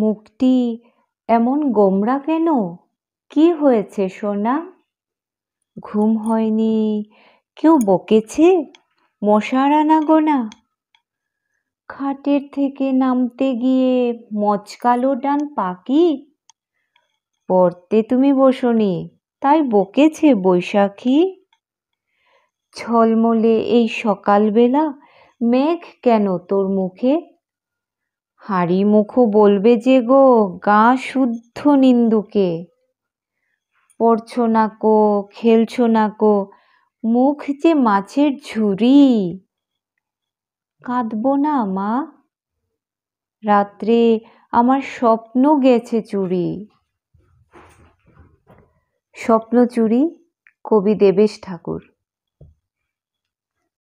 মুখটি এমন গোমরা কেন কি হয়েছে সোনা ঘুম হয়নি কেউ বকেছে মশারা না গোনা খাটের থেকে নামতে গিয়ে মচকালো ডান পাকি পড়তে তুমি বসনি তাই বকেছে বৈশাখী ঝলমলে এই সকালবেলা মেঘ কেন তোর মুখে হাড়িমুখ বলবে যে গো গা শুদ্ধ নিন্দুকে পড়ছ না কো খেলছ না কো মুখ যে মাছের ঝুড়ি কাঁদব না মা রাত্রে আমার স্বপ্ন গেছে চুরি স্বপ্ন চুরি কবি দেবেশ ঠাকুর